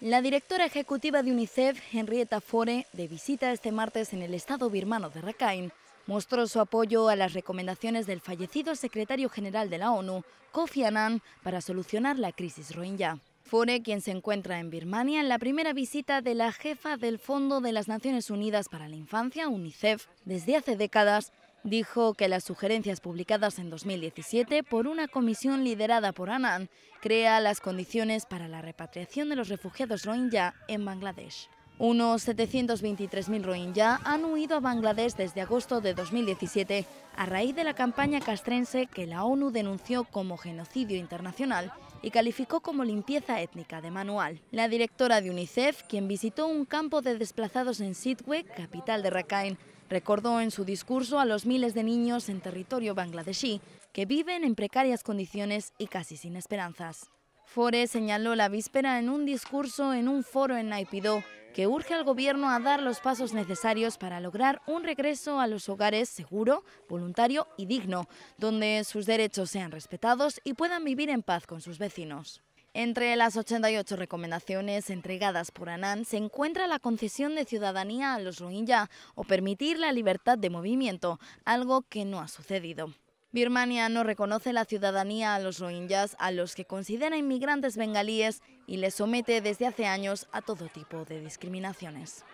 La directora ejecutiva de UNICEF, Henrietta Fore, de visita este martes en el estado birmano de Rakhine, mostró su apoyo a las recomendaciones del fallecido secretario general de la ONU, Kofi Annan, para solucionar la crisis rohingya. Fore, quien se encuentra en Birmania, en la primera visita de la jefa del Fondo de las Naciones Unidas para la Infancia, UNICEF, desde hace décadas, dijo que las sugerencias publicadas en 2017 por una comisión liderada por Anand crea las condiciones para la repatriación de los refugiados rohingya en Bangladesh. Unos 723.000 rohingya han huido a Bangladesh desde agosto de 2017 a raíz de la campaña castrense que la ONU denunció como genocidio internacional y calificó como limpieza étnica de manual. La directora de UNICEF, quien visitó un campo de desplazados en Sitwe, capital de Rakhine, Recordó en su discurso a los miles de niños en territorio bangladesí que viven en precarias condiciones y casi sin esperanzas. Fore señaló la víspera en un discurso en un foro en Naipidó que urge al gobierno a dar los pasos necesarios para lograr un regreso a los hogares seguro, voluntario y digno, donde sus derechos sean respetados y puedan vivir en paz con sus vecinos. Entre las 88 recomendaciones entregadas por ANAN se encuentra la concesión de ciudadanía a los Rohingya o permitir la libertad de movimiento, algo que no ha sucedido. Birmania no reconoce la ciudadanía a los rohingyas, a los que considera inmigrantes bengalíes y les somete desde hace años a todo tipo de discriminaciones.